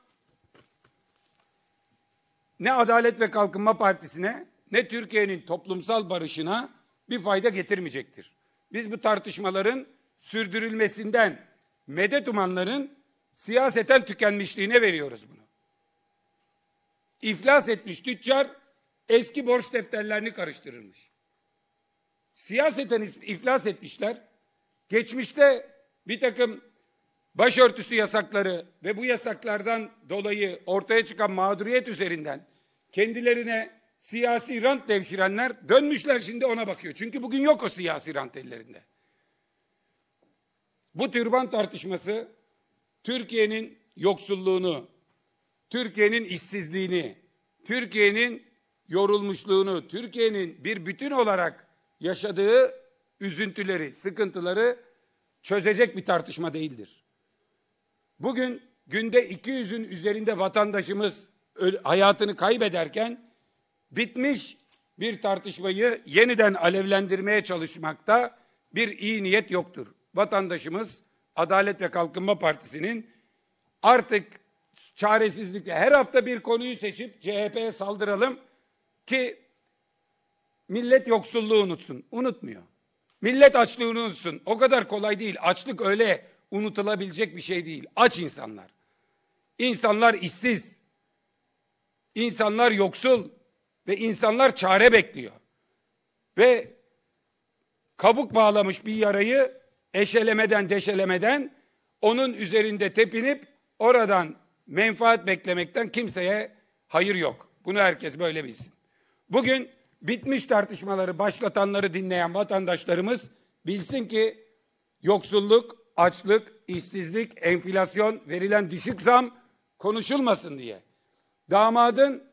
ne Adalet ve Kalkınma Partisi'ne ne Türkiye'nin toplumsal barışına bir fayda getirmeyecektir. Biz bu tartışmaların sürdürülmesinden medet umanların siyaseten tükenmişliğine veriyoruz bunu. İflas etmiş tüccar eski borç defterlerini karıştırırmış. Siyaseten iflas etmişler. Geçmişte bir takım başörtüsü yasakları ve bu yasaklardan dolayı ortaya çıkan mağduriyet üzerinden kendilerine siyasi rant devşirenler dönmüşler şimdi ona bakıyor. Çünkü bugün yok o siyasi rant ellerinde. Bu türban tartışması Türkiye'nin yoksulluğunu, Türkiye'nin işsizliğini, Türkiye'nin yorulmuşluğunu, Türkiye'nin bir bütün olarak yaşadığı üzüntüleri, sıkıntıları çözecek bir tartışma değildir. Bugün günde 200'ün üzerinde vatandaşımız hayatını kaybederken bitmiş bir tartışmayı yeniden alevlendirmeye çalışmakta bir iyi niyet yoktur. Vatandaşımız Adalet ve Kalkınma Partisi'nin artık çaresizlikle her hafta bir konuyu seçip CHP'ye saldıralım ki millet yoksulluğu unutsun. Unutmuyor. Millet açlığını unutsun. O kadar kolay değil. Açlık öyle unutulabilecek bir şey değil. Aç insanlar. İnsanlar işsiz. İnsanlar yoksul. Ve insanlar çare bekliyor. Ve kabuk bağlamış bir yarayı eşelemeden deşelemeden onun üzerinde tepinip oradan menfaat beklemekten kimseye hayır yok. Bunu herkes böyle bilsin. Bugün bitmiş tartışmaları başlatanları dinleyen vatandaşlarımız bilsin ki yoksulluk, açlık, işsizlik, enflasyon, verilen düşük zam konuşulmasın diye. Damadın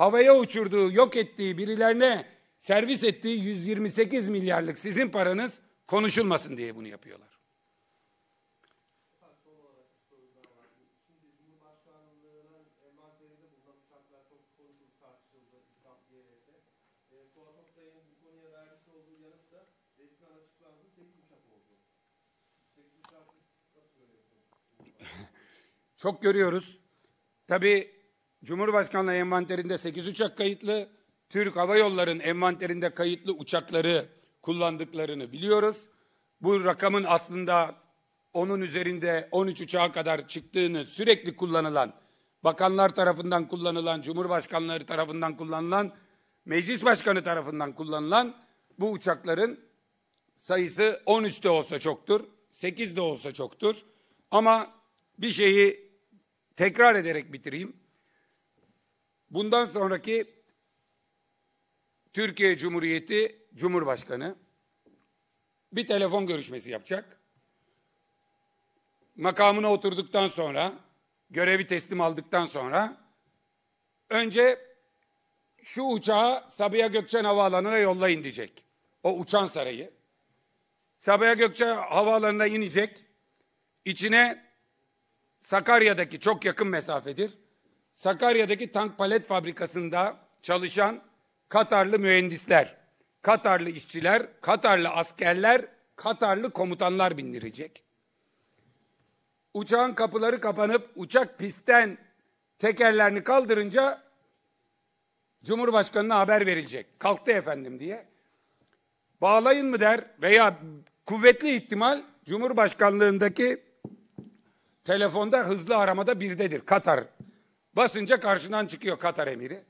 havaya uçurduğu, yok ettiği birilerine servis ettiği 128 milyarlık sizin paranız konuşulmasın diye bunu yapıyorlar. Çok görüyoruz. Tabii Cumhurbaşkanlığı envanterinde 8 uçak kayıtlı, Türk Hava Yolları'nın envanterinde kayıtlı uçakları kullandıklarını biliyoruz. Bu rakamın aslında onun üzerinde 13 uçağa kadar çıktığını sürekli kullanılan, bakanlar tarafından kullanılan, cumhurbaşkanları tarafından kullanılan, meclis başkanı tarafından kullanılan bu uçakların sayısı 13 de olsa çoktur, 8 de olsa çoktur. Ama bir şeyi tekrar ederek bitireyim. Bundan sonraki Türkiye Cumhuriyeti Cumhurbaşkanı bir telefon görüşmesi yapacak. Makamına oturduktan sonra, görevi teslim aldıktan sonra önce şu uçağı Sabiha Gökçen Havaalanı'na yollayın diyecek. O uçan sarayı. Sabiha Gökçen Havaalanı'na inecek. İçine Sakarya'daki çok yakın mesafedir. Sakarya'daki tank palet fabrikasında çalışan Katarlı mühendisler, Katarlı işçiler, Katarlı askerler, Katarlı komutanlar bindirecek. Uçağın kapıları kapanıp uçak pistten tekerlerini kaldırınca Cumhurbaşkanına haber verilecek. Kalktı efendim diye. Bağlayın mı der veya kuvvetli ihtimal Cumhurbaşkanlığındaki telefonda hızlı aramada birdedir. Katar Basınca karşından çıkıyor Katar emiri.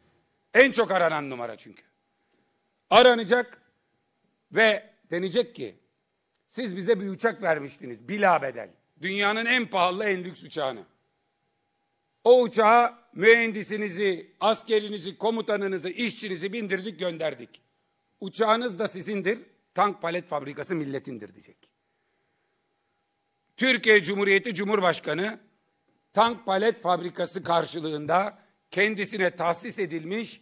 En çok aranan numara çünkü. Aranacak ve denecek ki siz bize bir uçak vermiştiniz bila bedel. Dünyanın en pahalı en lüks uçağını. O uçağa mühendisinizi, askerinizi, komutanınızı, işçinizi bindirdik gönderdik. Uçağınız da sizindir, tank palet fabrikası milletindir diyecek. Türkiye Cumhuriyeti Cumhurbaşkanı tank palet fabrikası karşılığında kendisine tahsis edilmiş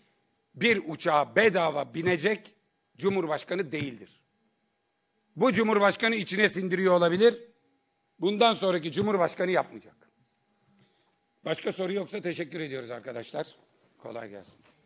bir uçağa bedava binecek Cumhurbaşkanı değildir. Bu Cumhurbaşkanı içine sindiriyor olabilir. Bundan sonraki Cumhurbaşkanı yapmayacak. Başka soru yoksa teşekkür ediyoruz arkadaşlar. Kolay gelsin.